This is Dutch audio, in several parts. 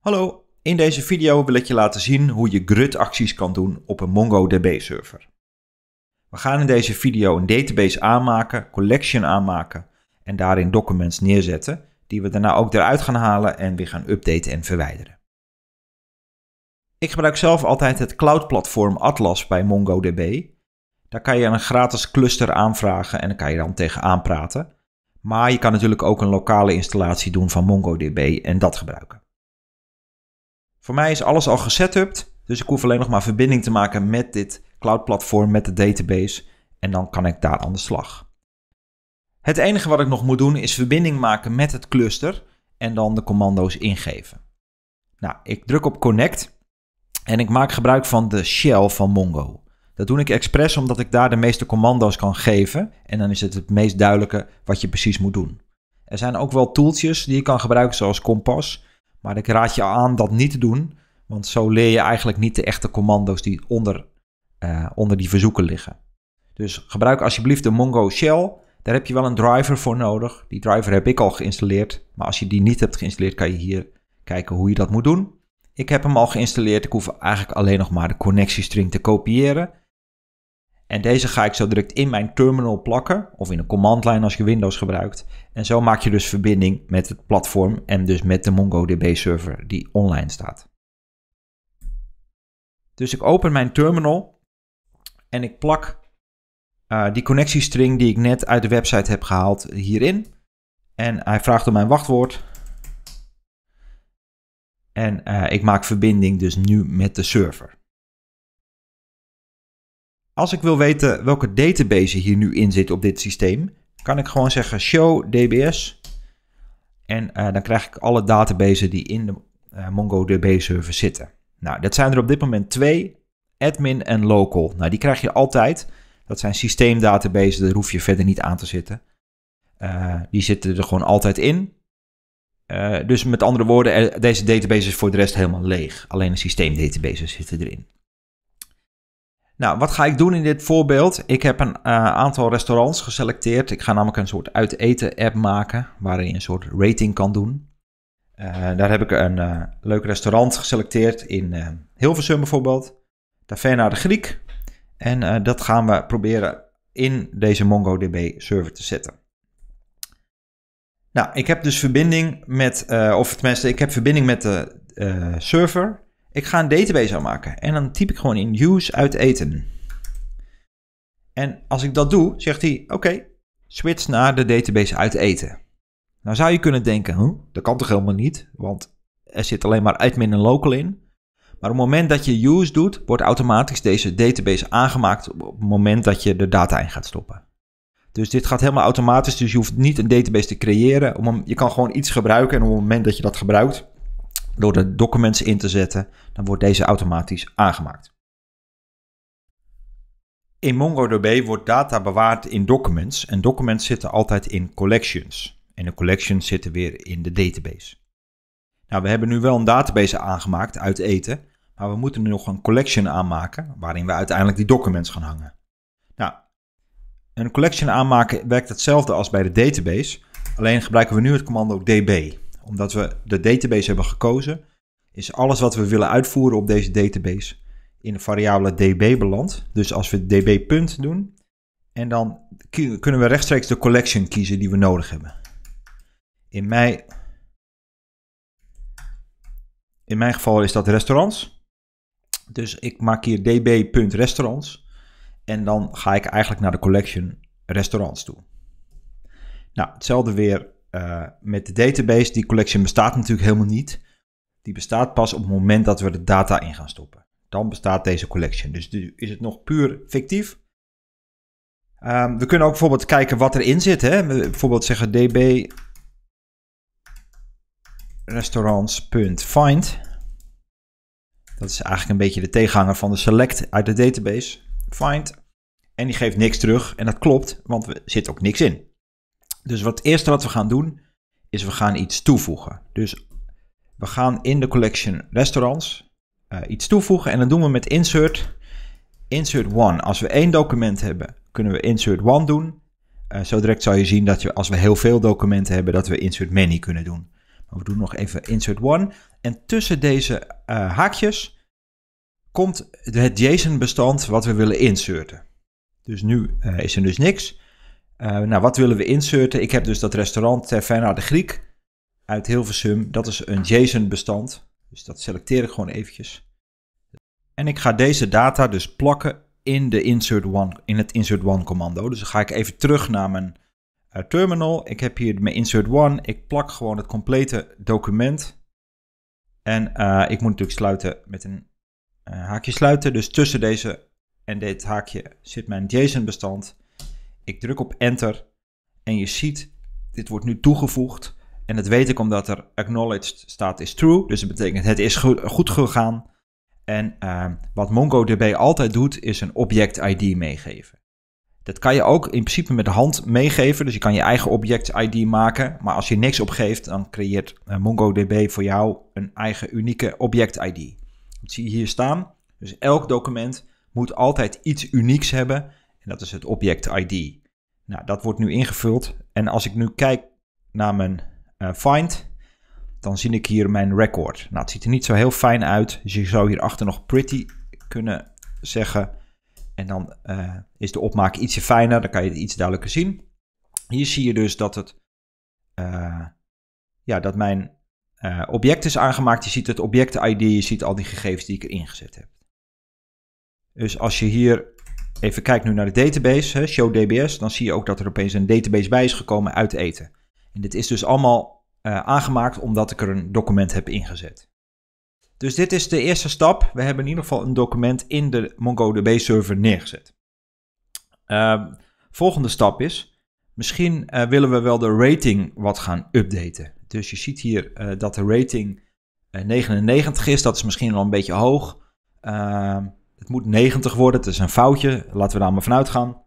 Hallo, in deze video wil ik je laten zien hoe je GRUT-acties kan doen op een MongoDB-server. We gaan in deze video een database aanmaken, collection aanmaken en daarin documents neerzetten die we daarna ook eruit gaan halen en weer gaan updaten en verwijderen. Ik gebruik zelf altijd het cloud-platform Atlas bij MongoDB. Daar kan je een gratis cluster aanvragen en daar kan je dan tegenaan praten. Maar je kan natuurlijk ook een lokale installatie doen van MongoDB en dat gebruiken. Voor mij is alles al gesetupt, dus ik hoef alleen nog maar verbinding te maken met dit cloud platform, met de database en dan kan ik daar aan de slag. Het enige wat ik nog moet doen is verbinding maken met het cluster en dan de commando's ingeven. Nou, ik druk op connect en ik maak gebruik van de shell van Mongo. Dat doe ik expres omdat ik daar de meeste commando's kan geven en dan is het het meest duidelijke wat je precies moet doen. Er zijn ook wel tooltjes die je kan gebruiken zoals Compass, maar ik raad je aan dat niet te doen, want zo leer je eigenlijk niet de echte commando's die onder, eh, onder die verzoeken liggen. Dus gebruik alsjeblieft de Mongo Shell. Daar heb je wel een driver voor nodig. Die driver heb ik al geïnstalleerd, maar als je die niet hebt geïnstalleerd, kan je hier kijken hoe je dat moet doen. Ik heb hem al geïnstalleerd. Ik hoef eigenlijk alleen nog maar de connectiestring te kopiëren. En deze ga ik zo direct in mijn terminal plakken of in een command line als je Windows gebruikt. En zo maak je dus verbinding met het platform en dus met de MongoDB server die online staat. Dus ik open mijn terminal en ik plak uh, die connectiestring die ik net uit de website heb gehaald hierin. En hij vraagt om mijn wachtwoord. En eh, ik maak verbinding dus nu met de server. Als ik wil weten welke database hier nu in zit op dit systeem, kan ik gewoon zeggen show dbs. En eh, dan krijg ik alle databases die in de eh, MongoDB server zitten. Nou, dat zijn er op dit moment twee, admin en local. Nou, die krijg je altijd. Dat zijn systeemdatabases, daar hoef je verder niet aan te zitten. Eh, die zitten er gewoon altijd in. dus met andere woorden, deze database is voor de rest helemaal leeg. Alleen de systeemdatabases zitten erin. Nou, wat ga ik doen in dit voorbeeld? Ik heb een eh, aantal restaurants geselecteerd. Ik ga namelijk een soort uiteten app maken waarin je een soort rating kan doen. Eh, daar heb ik een uh, leuk restaurant geselecteerd in Hilversum bijvoorbeeld. Taverna de Griek. En dat gaan we proberen in deze MongoDB server te zetten. Nou, ik heb dus verbinding met, of tenminste, ik heb verbinding met de server. Ik ga een database aanmaken en dan typ ik gewoon in use uit eten. En als ik dat doe, zegt hij, oké, switch naar de database uit eten. Nou zou je kunnen denken, huh, dat kan toch helemaal niet, want er zit alleen maar admin en local in. Maar op het moment dat je use doet, wordt automatisch deze database aangemaakt op het moment dat je de data in gaat stoppen. Dus dit gaat helemaal automatisch, dus je hoeft niet een database te creëren. Je kan gewoon iets gebruiken en op het moment dat je dat gebruikt, door de documents in te zetten, dan wordt deze automatisch aangemaakt. In MongoDB wordt data bewaard in documents en documents zitten altijd in collections. En de collections zitten weer in de database. Nou, we hebben nu wel een database aangemaakt uit eten, maar we moeten nu nog een collection aanmaken waarin we uiteindelijk die documents gaan hangen. Nou, een collection aanmaken werkt hetzelfde als bij de database, alleen gebruiken we nu het commando db omdat we de database hebben gekozen, is alles wat we willen uitvoeren op deze database in de variabele db beland. Dus als we db punt doen, en dan kunnen we rechtstreeks de collection kiezen die we nodig hebben. In mijn, in mijn geval is dat restaurants. Dus ik maak hier db.restaurants. En dan ga ik eigenlijk naar de collection restaurants toe. Nou, hetzelfde weer eh, met de database, die collection bestaat natuurlijk helemaal niet. Die bestaat pas op het moment dat we de data in gaan stoppen. Dan bestaat deze collection. Dus is het nog puur fictief. Ehm, we kunnen ook bijvoorbeeld kijken wat erin zit. Hè? Bijvoorbeeld zeggen db restaurants.find. Dat is eigenlijk een beetje de tegenhanger van de select uit de database. Find. En die geeft niks terug. En dat klopt, want er zit ook niks in. Dus wat, het eerste wat we gaan doen, is we gaan iets toevoegen. Dus we gaan in de collection restaurants eh, iets toevoegen en dat doen we met insert, insert one. Als we één document hebben, kunnen we insert one doen. Eh, zo direct zal je zien dat je, als we heel veel documenten hebben, dat we insert many kunnen doen. Maar we doen nog even insert one. En tussen deze eh, haakjes komt het JSON-bestand wat we willen inserten. Dus nu is er dus niks. Eh, nou, wat willen we inserten? Ik heb dus dat restaurant Terfijna eh, de Griek uit Hilversum. Dat is een JSON-bestand. Dus dat selecteer ik gewoon eventjes. En ik ga deze data dus plakken in, de insert one, in het insert one commando. Dus dan ga ik even terug naar mijn eh, terminal. Ik heb hier mijn insert one. Ik plak gewoon het complete document. En ik moet natuurlijk sluiten met een haakje sluiten. Dus tussen deze en dit haakje zit mijn JSON-bestand. Ik druk op enter en je ziet, dit wordt nu toegevoegd. En dat weet ik omdat er acknowledged staat is true. Dus dat betekent het is goed gegaan. En ehm, wat MongoDB altijd doet, is een object ID meegeven. Dat kan je ook in principe met de hand meegeven. Dus je kan je eigen object ID maken. Maar als je niks opgeeft, dan creëert eh, MongoDB voor jou een eigen unieke object ID. Dat zie je hier staan. Dus elk document moet altijd iets unieks hebben. En dat is het object ID. Nou, dat wordt nu ingevuld. En als ik nu kijk naar mijn eh, find, dan zie ik hier mijn record. Nou, het ziet er niet zo heel fijn uit. Dus je zou hierachter nog pretty kunnen zeggen. En dan eh, is de opmaak ietsje fijner. Dan kan je het iets duidelijker zien. Hier zie je dus dat het... Eh, ja, dat mijn object is aangemaakt. Je ziet het object-ID, je ziet al die gegevens die ik erin gezet heb. Dus als je hier even kijk nu naar de database, hè, show DBS, dan zie je ook dat er opeens een database bij is gekomen uit eten. En dit is dus allemaal eh, aangemaakt omdat ik er een document heb ingezet. Dus dit is de eerste stap. We hebben in ieder geval een document in de MongoDB-server neergezet. Ehm, volgende stap is, misschien eh, willen we wel de rating wat gaan updaten. Dus je ziet hier eh, dat de rating 99 is, dat is misschien al een beetje hoog. Ehm het moet 90 worden. Het is een foutje. Laten we daar maar vanuit gaan.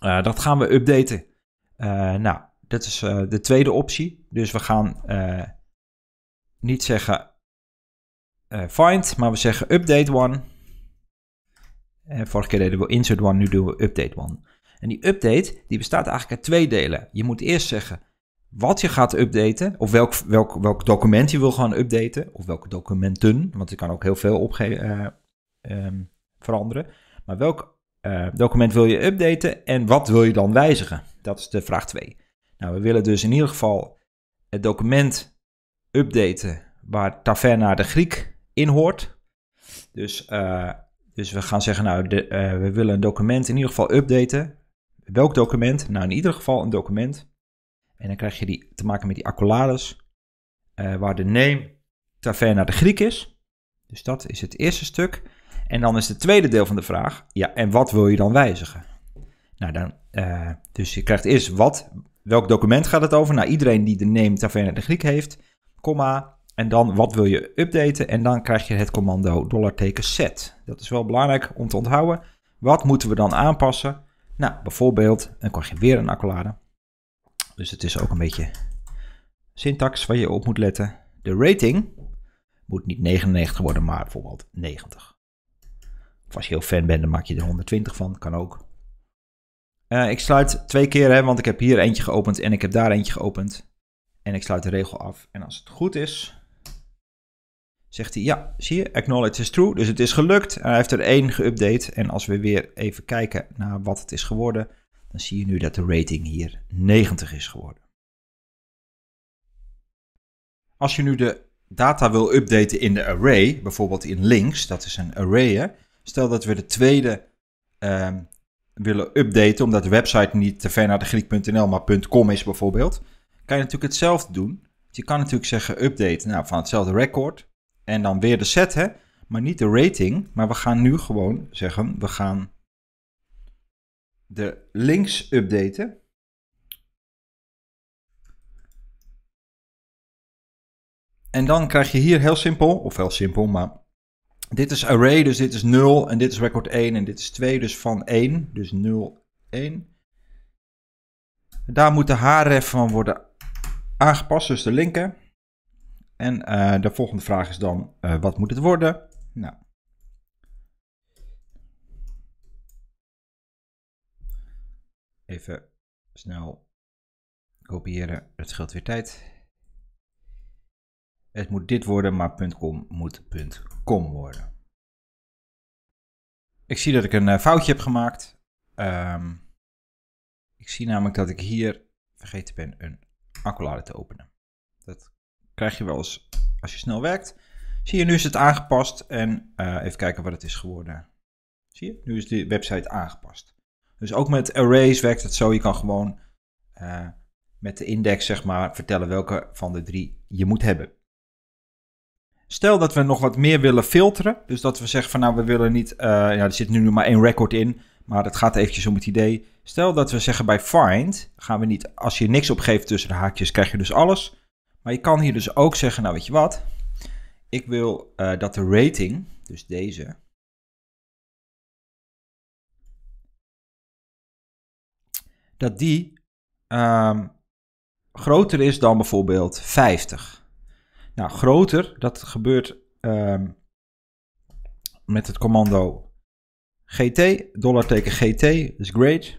Eh, dat gaan we updaten. Eh, nou, dat is eh, de tweede optie. Dus we gaan niet zeggen find, maar we zeggen update one. En vorige keer deden we insert one, nu doen we update one. En die update die bestaat eigenlijk uit twee delen. Je moet eerst zeggen wat je gaat updaten, of welk, welk, welk document je wil gaan updaten, of welke documenten, want je kan ook heel veel opge ehm, veranderen. Maar welk eh, document wil je updaten en wat wil je dan wijzigen? Dat is de vraag 2. Nou, we willen dus in ieder geval het document updaten waar Taverna de Griek in hoort. Dus, eh, dus we gaan zeggen, nou, de, eh, we willen een document in ieder geval updaten. Welk document? Nou, in ieder geval een document. En dan krijg je die, te maken met die accolades, waar de name Taverna de Griek is. Dus dat is het eerste stuk. En dan is het tweede deel van de vraag, ja, en wat wil je dan wijzigen? Nou, dan, eh, dus je krijgt eerst wat, welk document gaat het over? Nou, iedereen die de name Taverne de Griek heeft, comma, en dan wat wil je updaten? En dan krijg je het commando dollarteken set. Dat is wel belangrijk om te onthouden. Wat moeten we dan aanpassen? Nou, bijvoorbeeld, dan krijg je weer een accolade. Dus het is ook een beetje syntax waar je op moet letten. De rating moet niet 99 worden, maar bijvoorbeeld 90 als je heel fan bent, dan maak je er 120 van. Kan ook. Eh, ik sluit twee keer, hè, want ik heb hier eentje geopend en ik heb daar eentje geopend. En ik sluit de regel af. En als het goed is, zegt hij, ja, zie je, acknowledge is true. Dus het is gelukt. hij heeft er één geüpdate. En als we weer even kijken naar wat het is geworden, dan zie je nu dat de rating hier 90 is geworden. Als je nu de data wil updaten in de array, bijvoorbeeld in links, dat is een array, Stel dat we de tweede ehm, willen updaten, omdat de website niet te ver naar de Griek.nl, maar .com is bijvoorbeeld. Kan je natuurlijk hetzelfde doen. je kan natuurlijk zeggen update nou, van hetzelfde record. En dan weer de set, maar niet de rating. Maar we gaan nu gewoon zeggen, we gaan de links updaten. En dan krijg je hier heel simpel, of heel simpel, maar dit is array, dus dit is 0 en dit is record 1 en dit is 2, dus van 1, dus 0, 1. Daar moet de href van worden aangepast, dus de linker. En uh, de volgende vraag is dan, uh, wat moet het worden? Nou. Even snel kopiëren, het scheelt weer tijd. Het moet dit worden, maar .com moet .com worden. Ik zie dat ik een eh, foutje heb gemaakt. Ehm, ik zie namelijk dat ik hier vergeten ben een accolade te openen. Dat krijg je wel eens als je snel werkt. Zie je, nu is het aangepast en eh, even kijken wat het is geworden. Zie je, nu is de website aangepast. Dus ook met arrays werkt het zo. Je kan gewoon eh, met de index zeg maar vertellen welke van de drie je moet hebben. Stel dat we nog wat meer willen filteren. Dus dat we zeggen van nou, we willen niet. Eh, ja, er zit nu maar één record in. Maar dat gaat eventjes om het idee. Stel dat we zeggen bij find gaan we niet. Als je niks opgeeft tussen de haakjes, krijg je dus alles. Maar je kan hier dus ook zeggen, nou weet je wat. Ik wil eh, dat de rating, dus deze. Dat die ehm, groter is dan bijvoorbeeld 50. Nou, groter, dat gebeurt ehm, met het commando gt, dollarteken gt, is great.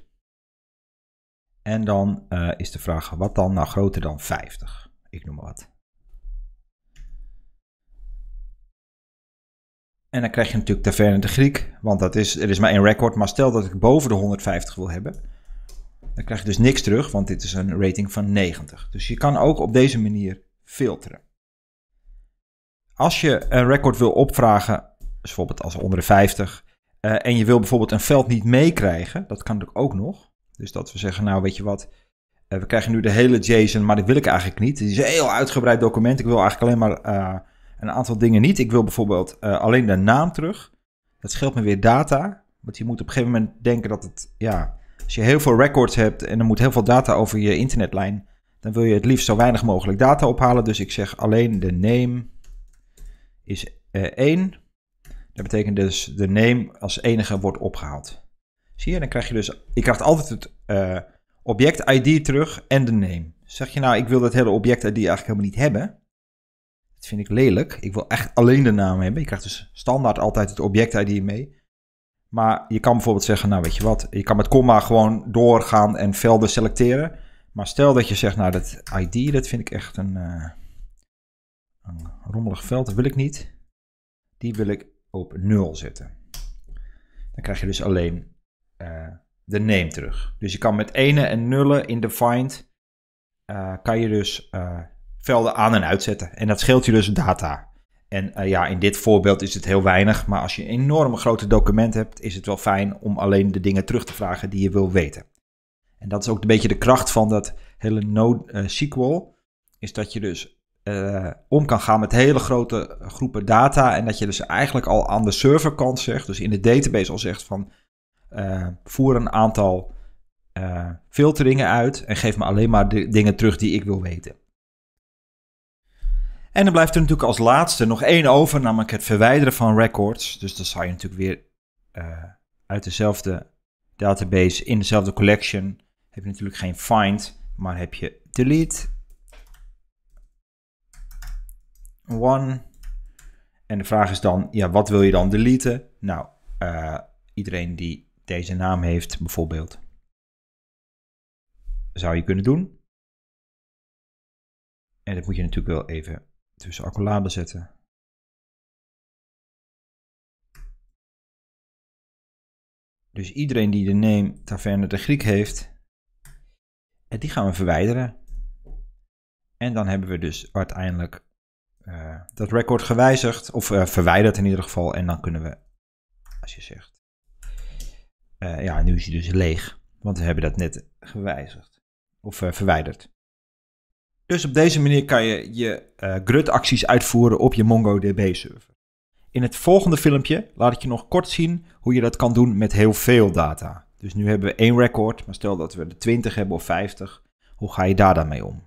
En dan eh, is de vraag, wat dan nou groter dan 50? Ik noem maar wat. En dan krijg je natuurlijk taverne de Griek, want dat is, er is maar één record. Maar stel dat ik boven de 150 wil hebben, dan krijg je dus niks terug, want dit is een rating van 90. Dus je kan ook op deze manier filteren als je een record wil opvragen, dus bijvoorbeeld als onder de 50, eh, en je wil bijvoorbeeld een veld niet meekrijgen, dat kan natuurlijk ook nog. Dus dat we zeggen, nou weet je wat, eh, we krijgen nu de hele JSON, maar dat wil ik eigenlijk niet. Het is een heel uitgebreid document, ik wil eigenlijk alleen maar eh, een aantal dingen niet. Ik wil bijvoorbeeld alleen de naam terug. Dat scheelt me weer data, want je moet op een gegeven moment denken dat het, ja, als je heel veel records hebt en er moet heel veel data over je internetlijn, dan wil je het liefst zo weinig mogelijk data ophalen. Dus ik zeg alleen de name is uh, eh, 1. Dat betekent dus de name als enige wordt opgehaald. Zie je, dan krijg je dus, ik krijg altijd het eh, object ID terug en de name. Zeg je nou, ik wil dat hele object ID eigenlijk helemaal niet hebben. Dat vind ik lelijk. Ik wil echt alleen de naam hebben. Je krijgt dus standaard altijd het object ID mee. Maar je kan bijvoorbeeld zeggen, nou weet je wat, je kan met comma gewoon doorgaan en velden selecteren. Maar stel dat je zegt, nou dat ID, dat vind ik echt een... Eh, een rommelig veld wil ik niet. Die wil ik op 0 zetten. Dan krijg je dus alleen eh, de name terug. Dus je kan met ene en nullen in de find eh, kan je dus eh, velden aan en uitzetten. En dat scheelt je dus data. En ja, in dit voorbeeld is het heel weinig, maar als je een enorm grote document hebt, is het wel fijn om alleen de dingen terug te vragen die je wil weten. En dat is ook een beetje de kracht van dat hele NoSQL, is dat je dus eh, om kan gaan met hele grote groepen data. En dat je dus eigenlijk al aan de serverkant zegt, dus in de database al zegt van eh, voer een aantal eh, filteringen uit en geef me alleen maar de dingen terug die ik wil weten. En dan blijft er natuurlijk als laatste nog één over, namelijk het verwijderen van records. Dus dan zou je natuurlijk weer uit dezelfde database in dezelfde collection. Heb je natuurlijk geen find, maar heb je delete one. En de vraag is dan, ja, wat wil je dan deleten? Nou, eh, iedereen die deze naam heeft bijvoorbeeld, zou je kunnen doen. En dat moet je natuurlijk wel even tussen accolade zetten. Dus iedereen die de name Taverne de Griek heeft, eh, die gaan we verwijderen. En dan hebben we dus uiteindelijk eh, dat record gewijzigd, of eh, verwijderd in ieder geval. En dan kunnen we, als je zegt, eh, ja, nu is hij dus leeg, want we hebben dat net gewijzigd, of verwijderd. Dus op deze manier kan je je GRUT-acties uitvoeren op je MongoDB-server. In het volgende filmpje laat ik je nog kort zien hoe je dat kan doen met heel veel data. Dus nu hebben we één record, maar stel dat we er 20 hebben of 50, hoe ga je daar dan mee om?